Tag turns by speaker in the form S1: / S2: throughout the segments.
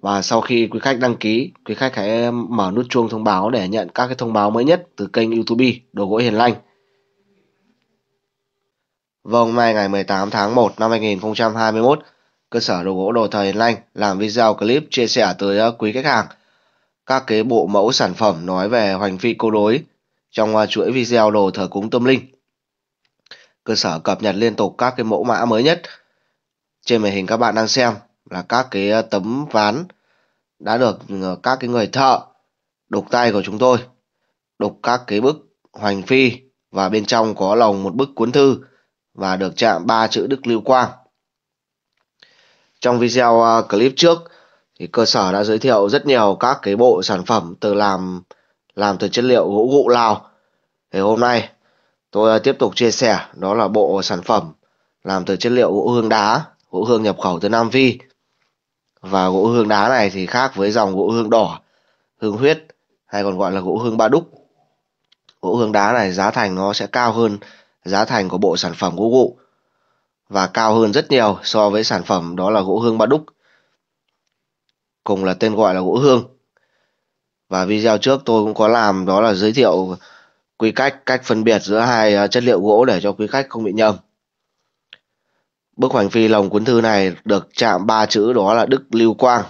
S1: Và sau khi quý khách đăng ký, quý khách hãy mở nút chuông thông báo để nhận các cái thông báo mới nhất từ kênh YouTube Đồ gỗ Hiền Lành. Vào hôm nay ngày 18 tháng 1 năm 2021, cơ sở đồ gỗ đồ thời Hiền Lành làm video clip chia sẻ tới ờ, quý khách hàng các cái bộ mẫu sản phẩm nói về hoành phi câu đối trong ờ, chuỗi video đồ thờ cúng tâm linh. Cơ sở cập nhật liên tục các cái mẫu mã mới nhất trên màn hình các bạn đang xem là các cái ờ, tấm ván đã được ờ, các cái người thợ đục tay của chúng tôi đục các cái bức hoành phi và bên trong có lồng một bức cuốn thư và được chạm ba chữ Đức Lưu Quang. Trong video ờ, clip trước thì cơ sở đã giới thiệu rất nhiều các cái bộ sản phẩm từ làm làm từ chất liệu gỗ gụ Lào. Thì hôm nay tôi tiếp tục chia sẻ đó là bộ sản phẩm làm từ chất liệu gỗ hương đá, gỗ hương nhập khẩu từ Nam Phi và gỗ hương đá này thì khác với dòng gỗ hương đỏ hương huyết hay còn gọi là gỗ hương ba đúc gỗ hương đá này giá thành nó sẽ cao hơn giá thành của bộ sản phẩm gỗ gụ và cao hơn rất nhiều so với sản phẩm đó là gỗ hương ba đúc cùng là tên gọi là gỗ hương và video trước tôi cũng có làm đó là giới thiệu quy cách cách phân biệt giữa hai ờ, chất liệu gỗ để cho quý khách không bị nhầm Bức hoành phi lồng cuốn thư này được chạm ba chữ đó là Đức Lưu Quang.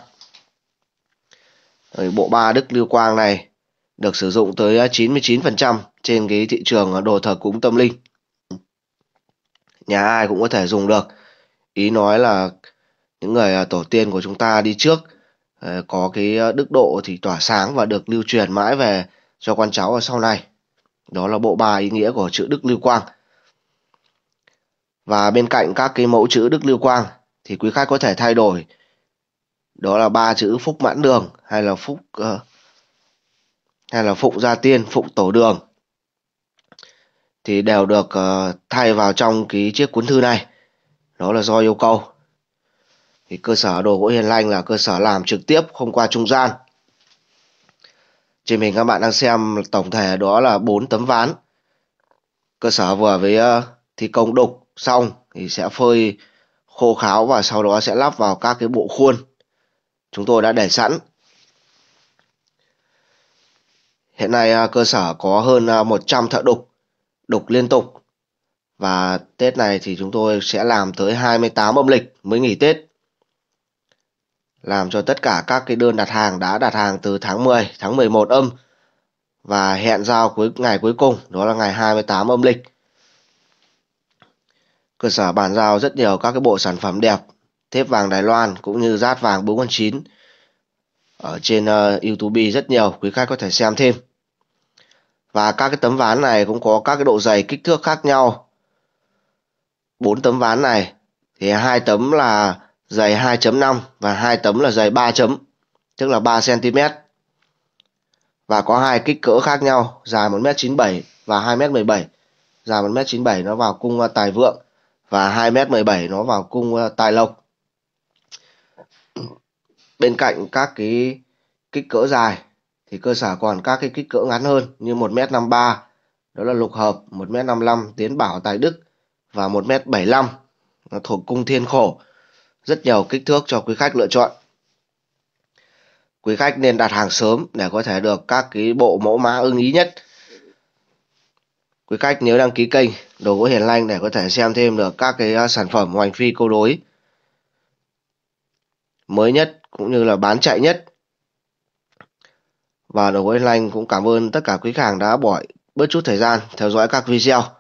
S1: Rồi bộ ba Đức Lưu Quang này được sử dụng tới 99% à, trên cái thị trường à, đồ thờ cúng tâm linh. Nhà ai cũng có thể dùng được. Ý nói là những người à, tổ tiên của chúng ta đi trước có cái đức độ thì tỏa sáng và được lưu truyền mãi về cho con cháu ở sau này. Đó là bộ ba ý nghĩa của chữ Đức Lưu Quang và bên cạnh các cái mẫu chữ Đức Lưu Quang thì quý khách có thể thay đổi đó là ba chữ Phúc Mãn Đường hay là Phúc uh, hay là Phụng Gia Tiên, Phụng Tổ Đường thì đều được uh, thay vào trong cái chiếc cuốn thư này đó là do yêu cầu thì cơ sở đồ gỗ hiền lành là cơ sở làm trực tiếp không qua trung gian trên mình các bạn đang xem tổng thể đó là bốn tấm ván cơ sở vừa với uh, thi công đục xong thì sẽ phơi khô kháo và sau đó sẽ lắp vào các cái bộ khuôn chúng tôi đã để sẵn. Hiện nay à, cơ sở có hơn 100 à, thợ đục, đục liên tục. Và Tết này thì chúng tôi sẽ làm tới 28 âm lịch mới nghỉ Tết. Làm cho tất cả các cái đơn đặt hàng đã đặt hàng từ tháng 10, tháng 11 âm và hẹn giao cuối ngày cuối cùng đó là ngày 28 âm lịch cơ sở bàn giao rất nhiều các cái bộ sản phẩm đẹp thép vàng Đài Loan cũng như rát vàng con 419 ở trên uh, YouTube rất nhiều quý khách có thể xem thêm và các cái tấm ván này cũng có các cái độ dày kích thước khác nhau bốn tấm ván này thì hai tấm là dày 2.5 và hai tấm là dày 3 chấm tức là 3 cm và có hai kích cỡ khác nhau dài 1m97 và 2m17 dài 1m97 nó vào cung ờ, tài vượng và 2m17 nó vào cung ờ, tài lộc bên cạnh các cái kích cỡ dài thì cơ sở còn các cái kích cỡ ngắn hơn như 1m53 đó là lục hợp 1m55 tiến bảo tài đức và 1m75 nó thuộc cung thiên khổ rất nhiều kích thước cho quý khách lựa chọn quý khách nên đặt hàng sớm để có thể được các cái bộ mẫu mã ưng ý nhất quý khách nếu đăng ký kênh đồ gỗ hiền lành để có thể xem thêm được các cái ờ, sản phẩm hoành phi câu đối mới nhất cũng như là bán chạy nhất và đồ gỗ hiền lành cũng cảm ơn tất cả quý khách hàng đã bỏ bớt chút thời gian theo dõi các video